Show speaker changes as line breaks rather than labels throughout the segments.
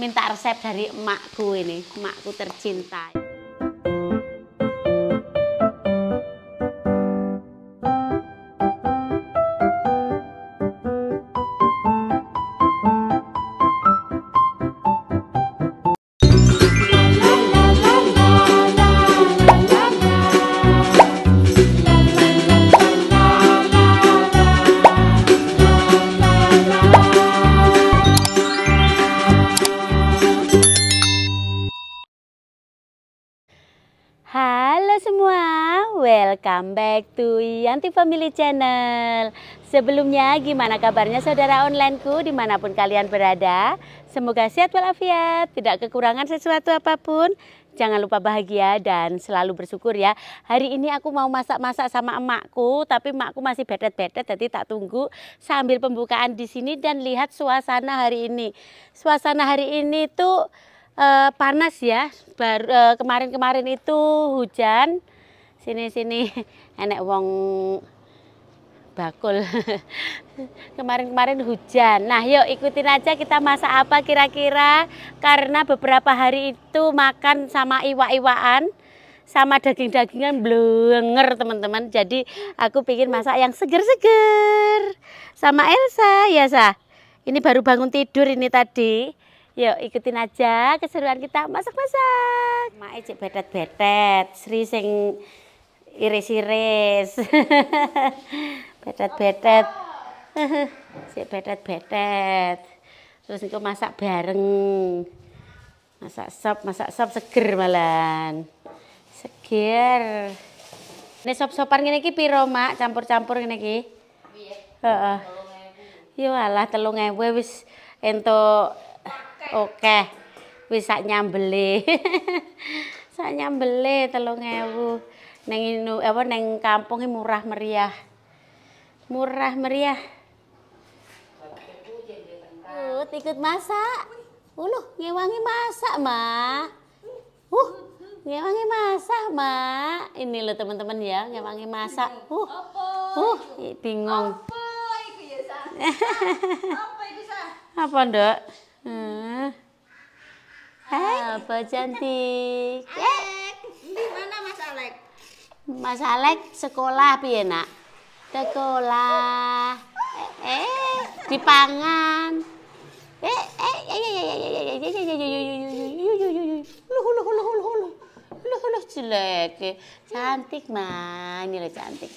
minta resep dari emakku ini, emakku tercinta. Halo semua, welcome back to Yanti Family Channel Sebelumnya gimana kabarnya saudara onlineku dimanapun kalian berada Semoga sehat walafiat, tidak kekurangan sesuatu apapun Jangan lupa bahagia dan selalu bersyukur ya Hari ini aku mau masak-masak sama emakku Tapi emakku masih betet-betet jadi tak tunggu Sambil pembukaan di sini dan lihat suasana hari ini Suasana hari ini tuh uh, panas ya. Baru eh, kemarin-kemarin itu hujan. Sini-sini enek wong bakul. Kemarin-kemarin hujan. Nah, yuk ikutin aja kita masak apa kira-kira karena beberapa hari itu makan sama iwa-iwaan sama daging-dagingan blenger teman-teman. Jadi aku pingin masak yang seger-seger. Sama Elsa ya, sah Ini baru bangun tidur ini tadi. Yuk ikutin aja keseruan kita masak-masak. Mak -masak. betet-betet, Sri sing iris-iris. betet-betet. Cek betet-betet. Terus itu masak bareng. Masak sop, masak sop seger malan. Seger. Ini sop-sopan gini ki piro, Mak? Campur-campur gini. iki? Heeh. Yo alah 3000 wis entuk Oke. Bisa nyambeli. Sak nyambeli 3000. Neng inu apa neng kampung murah meriah. Murah meriah. Uh, ikut masak. Uluh, ngewangi masak, Mah. Uh, ngewangi masak, ma, Ini loh teman-teman ya, ngewangi masak. Uh. Uh, bingung. Apa iku ya, Apa iku, Apa, Hai. Apa cantik? Alek. Di mana Mas Alek? Mas Alek sekolah piye, Nak? Sekolah. Eh, eh di pangan. Eh, eh, ya ya ya ya ya ya ya cantik ya ini cantik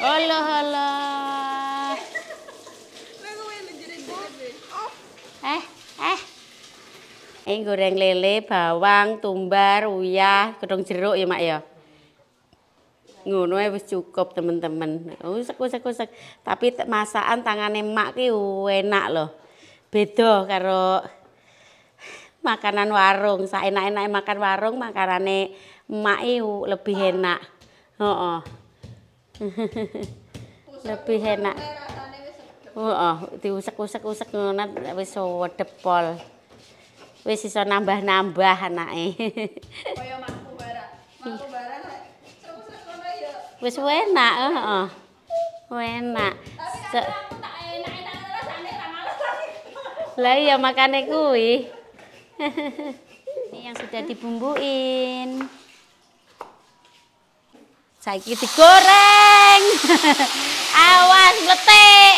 halo halo ing goreng lele, bawang, tumbar, uyah, gedung jeruk ya mak ya. Ngono wis cukup teman-teman. Usek-usek-usek. Tapi masakan tangane mak ki enak loh. Beda karo makanan warung, sak enak-enak makan warung makarane mak lebih enak. Heeh. Oh. lebih enak. Heeh, oh, oh. diusek-usek-usek ngono wis sedep wis iso nambah-nambah anake. Wis enak, heeh. Enak. Tapi tak enak-enak. Lah iya makane kuwi. Ini yang sudah dibumbuin. saiki digoreng awas meletik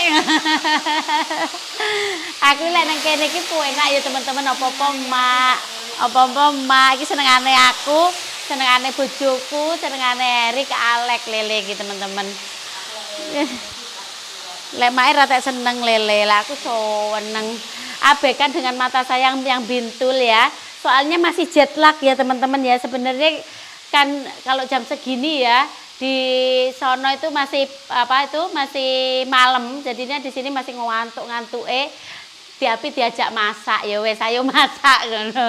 aku lek nang kene iki enak ya teman-teman apa-apa mak apa-apa mak iki senengane aku senengane bojoku senengane Erik Alek lele gitu teman-teman lek rata seneng lele lah aku seneng abaikan dengan mata sayang yang bintul ya soalnya masih jet lag ya teman-teman ya sebenarnya kan kalau jam segini ya di sono itu masih apa itu masih malam jadinya di sini masih ngantuk ngantuk eh tapi diajak masak ya wes ayo masak ngono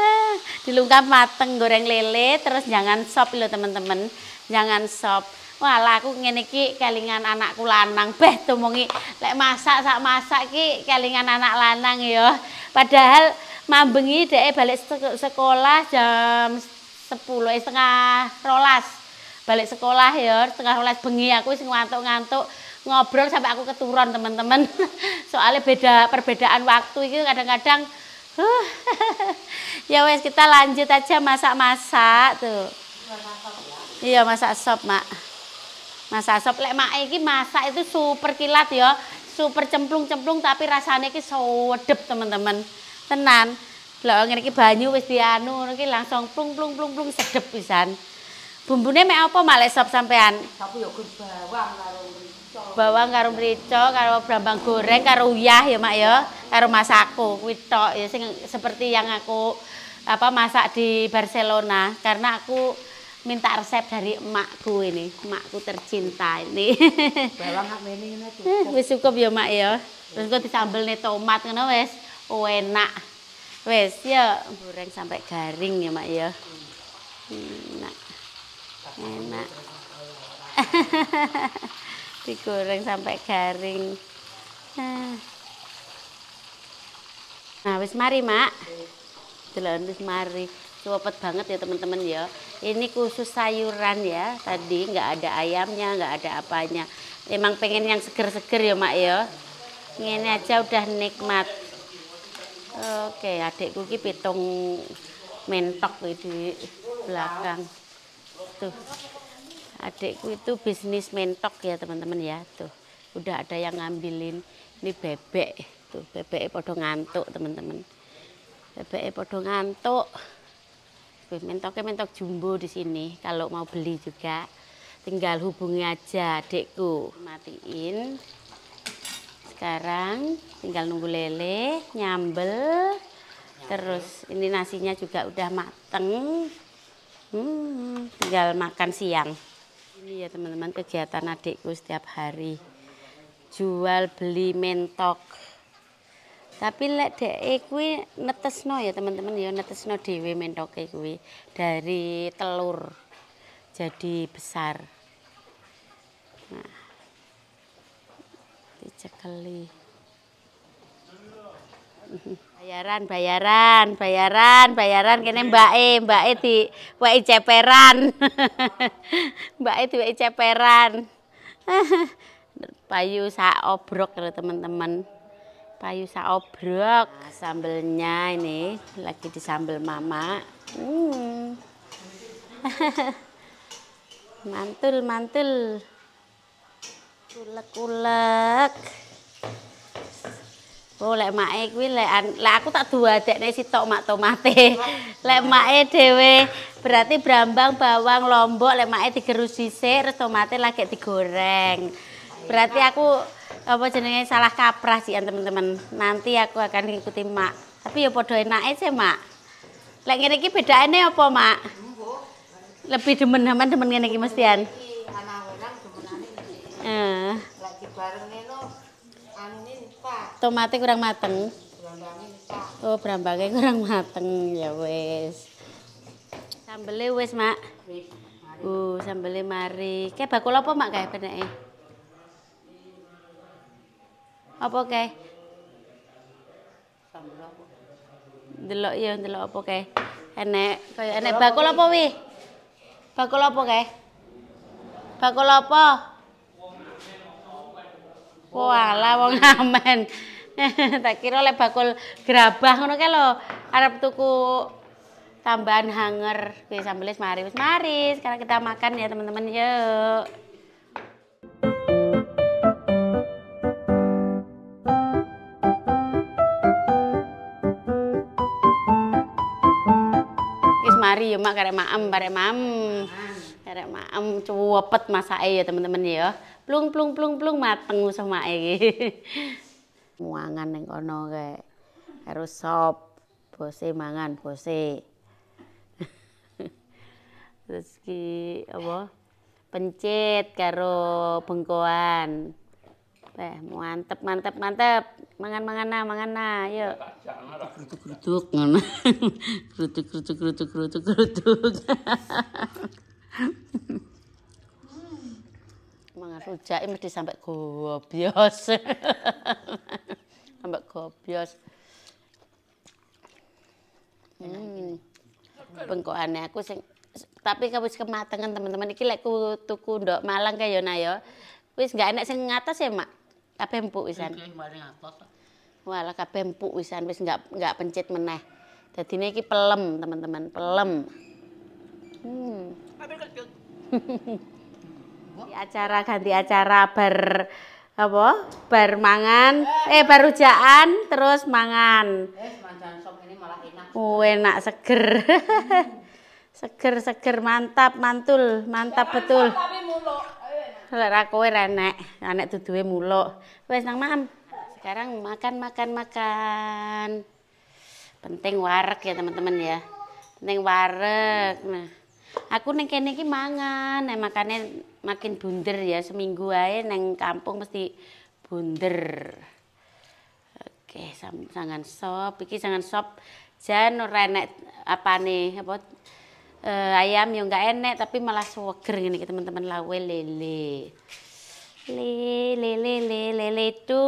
ah, dilungkap mateng goreng lele terus jangan sop lo teman-teman jangan sop Walah aku ngene ki kelingan anakku lanang beh tumungi lek masak sak masak ki kelingan anak lanang ya padahal mambengi dek balik sekolah jam 10 eh, setengah rolas balik sekolah ya setengah les bengi aku sing ngantuk-ngantuk ngobrol sampai aku keturun teman-teman soalnya beda perbedaan waktu itu kadang-kadang huh, ya wes kita lanjut aja masak-masak tuh iya masak sop mak masak sop lek mak iki masak itu super kilat ya super cemplung-cemplung tapi rasanya iki sedep teman-teman tenan lho ngene banyu wis dianu iki langsung plung plung plung plung sedep pisan Bumbune mek apa malek sop sampean? Sop yo bawang karo mrica. Bawang karo mrica karo brambang goreng karo uyah ya Mak ya. Karo masakku kuwi tok ya sing seperti yang aku apa masak di Barcelona karena aku minta resep dari emakku ini, emakku tercinta ini. Bawang hak meni ngene hmm, Wis cukup ya Mak ya. Terus kok disambel nih tomat ngono wis oh, enak. Wis ya goreng sampai garing ya Mak ya. Hmm, enak. enak digoreng sampai garing nah, nah wis mari mak jalan wis mari suapet banget ya teman-teman ya ini khusus sayuran ya tadi nggak ada ayamnya nggak ada apanya emang pengen yang seger-seger ya mak ya ini aja udah nikmat oke adikku ki pitung mentok di belakang tuh adikku itu bisnis mentok ya teman-teman ya tuh udah ada yang ngambilin ini bebek tuh bebek podo ngantuk teman-teman bebek podo ngantuk mentoknya mentok jumbo di sini kalau mau beli juga tinggal hubungi aja adikku matiin sekarang tinggal nunggu lele nyambel terus ini nasinya juga udah mateng Hmm, tinggal makan siang. Ini ya teman-teman kegiatan adikku setiap hari. Jual beli mentok. Tapi lek dhek kuwi netesno ya teman-teman ya netesno dhewe mentoke kuwi dari telur jadi besar. Nah. Dicekeli. Mm-hmm bayaran bayaran bayaran bayaran kene mbak e di wae ceperan mbak e di wae ceperan payu sa obrok ya teman-teman payu sa obrok nah, sambelnya ini lagi di sambel mama hmm. mantul mantul kulek kulek Oh, lek mak kuwi lek aku tak duadekne sitok mak tomate. Lek mak dhewe berarti brambang, bawang, lombok lek mak digerus dhisik, terus tomate lagi digoreng. Berarti aku apa jenenge salah kaprah sih, teman-teman. Nanti aku akan ngikuti mak. Tapi ya padha enake sih, Mak. Lek ngene iki bedane apa, Mak? Lebih demen-demen demen ngene iki mestian. Heeh. Lagi bareng ngene Tomate kurang mateng. Oh, brambange kurang mateng ya wis. Sambele wis, Mak. Uh, sambele mari. Kae bakul apa, Mak, kae peneke? Apa kae? Sambel apa? Delok ya, delok apa kae? Enek, kaya enek bakul apa wi? Bakul apa kae? Bakul apa? Bakul apa? Wala wong aman. tak kira oleh bakul gerabah ngono kae lho. Arep tuku tambahan hanger. Oke, sambil mari wis mari. Sekarang kita makan ya teman-teman. Yuk. Wis mari ya mak karek maem, karek maem. Derek maem cuwepet masake ya teman-teman ya. Plung plung plung plung mateng usah make iki. Muangan ning kono kae. harus sop, bose mangan bose. Terus ki apa? pencet karo bengkoan. Wah, mantep mantep mantep. Mangan-mangan nah, mangan nah, yuk. Kerutuk-kerutuk ngono. Kerutuk-kerutuk kerutuk-kerutuk kerutuk. Mangan rujake mesti sampai gobios. sampai gobios. Hmm. Bengkokane aku sing tapi wis kematangan teman-teman iki lek ku tuku ndok Malang kaya na ya. Wis gak enak sing ngatas ya, Mak. Kabeh empuk wisan. Walah kabeh empuk wisan wis enggak enggak pencet meneh. Dadine iki pelem, teman-teman, pelem. Hmm. di acara ganti acara ber apa? Bar mangan, eh baru terus mangan. Eh, sop
ini malah enak.
Oh, enak seger. seger seger mantap mantul mantap betul lek eh, kowe renek anek duduhe muluk Wes nang mam sekarang makan makan makan penting warek ya teman-teman ya penting warek nah aku neng kene mangan neng makannya makin bunder ya seminggu aja neng kampung mesti bunder oke sangan sop iki sangan sop jan ora apa nih eh, apa uh, ayam yo enggak enek tapi malah suweger ngene iki teman-teman lawe lele lele lele lele itu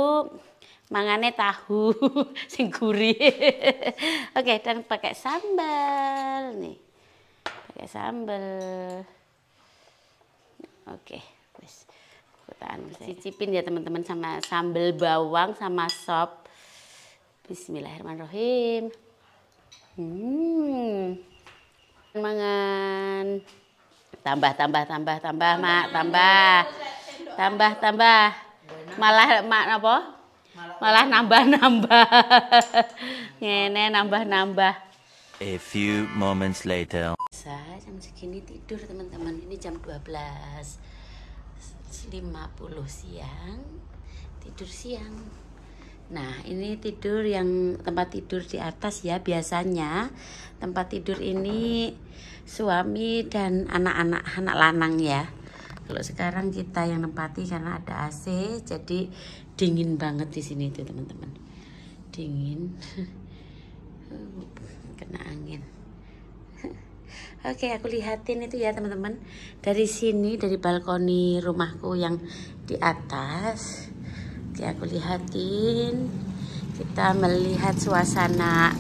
mangane tahu sing gurih oke okay, dan pakai sambal nih pakai sambal oke wes. tahan cicipin ya teman-teman sama sambel bawang sama sop Bismillahirrahmanirrahim hmm mangan tambah tambah tambah tambah mak tambah tambah tambah malah mak apa malah nambah nambah ngene nambah nambah A few moments later. Saya jam segini tidur teman-teman. Ini jam 12. 50 siang. Tidur siang. Nah, ini tidur yang tempat tidur di atas ya biasanya. Tempat tidur ini suami dan anak-anak anak lanang ya. Kalau sekarang kita yang nempati karena ada AC, jadi dingin banget di sini itu, teman-teman. Dingin. kena angin Oke, aku lihatin itu ya teman-teman. Dari sini, dari balkoni rumahku yang di atas. Oke, aku lihatin. Kita melihat suasana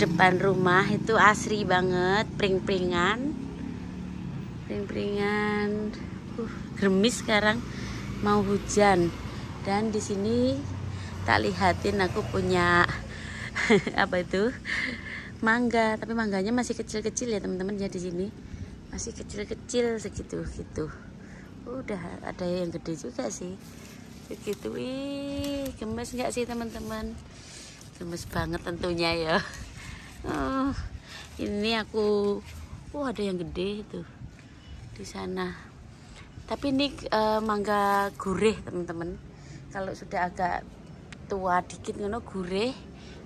depan rumah itu asri banget, pring-pringan. Pring-pringan. Uh, gerimis sekarang mau hujan. Dan di sini tak lihatin aku punya apa itu? mangga tapi mangganya masih kecil-kecil ya teman-teman ya di sini masih kecil-kecil segitu gitu udah ada yang gede juga sih begitu ih gemes nggak sih teman-teman gemes banget tentunya ya oh, ini aku oh ada yang gede itu di sana tapi ini uh, mangga gurih teman-teman kalau sudah agak tua dikit ngono gurih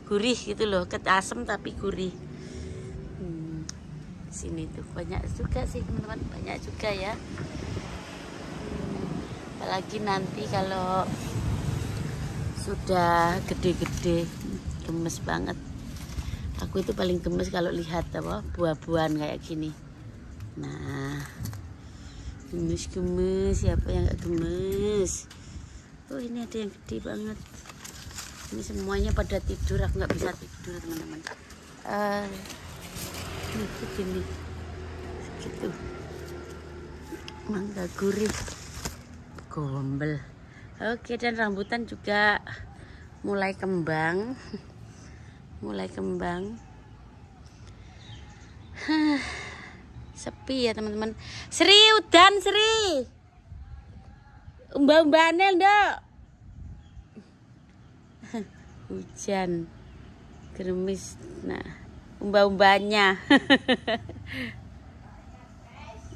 gurih gitu loh asam tapi gurih hmm. sini tuh banyak juga sih teman-teman banyak juga ya hmm. apalagi nanti kalau sudah gede-gede gemes banget aku itu paling gemes kalau lihat apa buah-buahan kayak gini nah gemes gemes siapa yang gak gemes oh ini ada yang gede banget ini semuanya pada tidur aku nggak bisa tidur teman-teman uh, ini gini gitu mangga gurih gombel oke dan rambutan juga mulai kembang mulai kembang huh, sepi ya teman-teman Sri udan Sri umba-umbane dok hujan gerimis nah umba-umbanya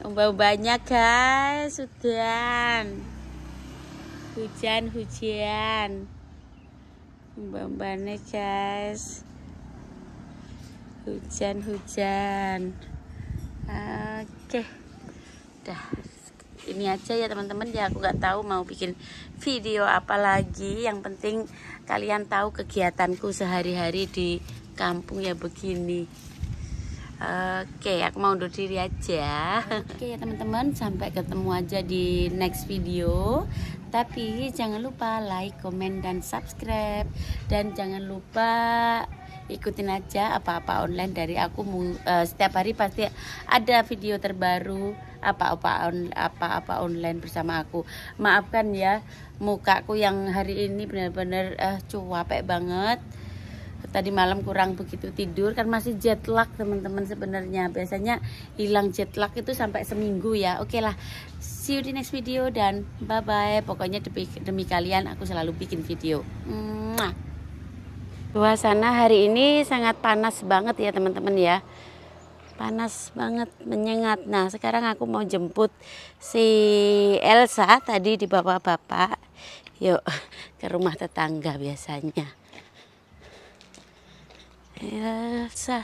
umba-umbanya guys sudah hujan hujan umba-umbanya guys hujan hujan oke dah ini aja ya teman-teman ya aku nggak tahu mau bikin video apa lagi yang penting kalian tahu kegiatanku sehari-hari di kampung ya begini Oke, aku mau undur diri aja. Oke ya teman-teman, sampai ketemu aja di next video. Tapi jangan lupa like, komen, dan subscribe. Dan jangan lupa ikutin aja apa-apa online dari aku. Eh, setiap hari pasti ada video terbaru apa-apa on, apa-apa online bersama aku. Maafkan ya mukaku yang hari ini benar-benar uh, cuapek banget. Tadi malam kurang begitu tidur kan masih jet lag teman-teman sebenarnya. Biasanya hilang jet lag itu sampai seminggu ya. Oke okay lah. See you di next video dan bye bye. Pokoknya demi, demi kalian aku selalu bikin video. Suasana hari ini sangat panas banget ya teman-teman ya panas banget menyengat nah sekarang aku mau jemput si Elsa tadi di bapak-bapak yuk ke rumah tetangga biasanya Elsa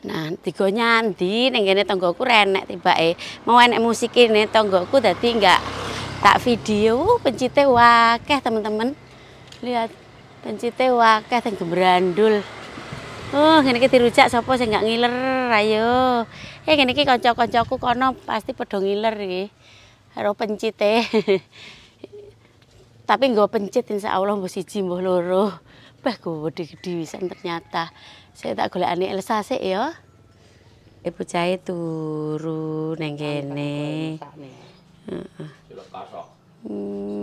Nah, tigonya Andi, nenggene tonggokku renek tiba eh mau enek musik ini tonggokku tadi enggak tak video pencite wakeh teman-teman lihat pencite wakeh yang gembrandul Oh, gini kita dirujak sapa sing gak ngiler, ayo. Eh gini iki kocok kocokku kono pasti padha ngiler nih Karo pencite. Tapi nggo pencit insyaallah Allah siji mbok loro. Bah gede-gede wisan ternyata. Saya tak aneh Elsa sik ya. Ibu cahaya turu neng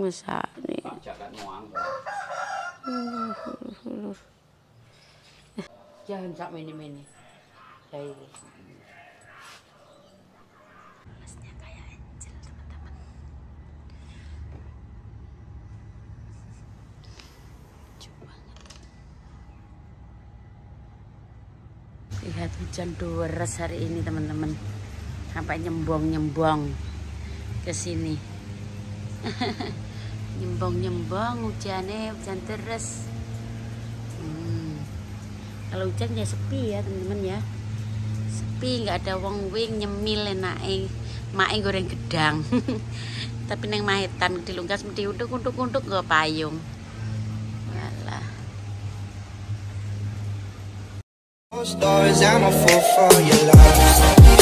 masak hmm, nih. Jangan teman-teman, main banget. lihat hujan deras hari ini teman-teman sampai nyembong-nyembong ke sini nyembong-nyembong hujannya hujan terus. hmm. kalau hujan ya sepi ya teman-teman ya sepi nggak ada wong wing nyemil enak ya, eh. mae eh goreng gedang tapi neng mahetan dilungkas mesti untuk untuk untuk gak payung Walah. I'm a fool for your love.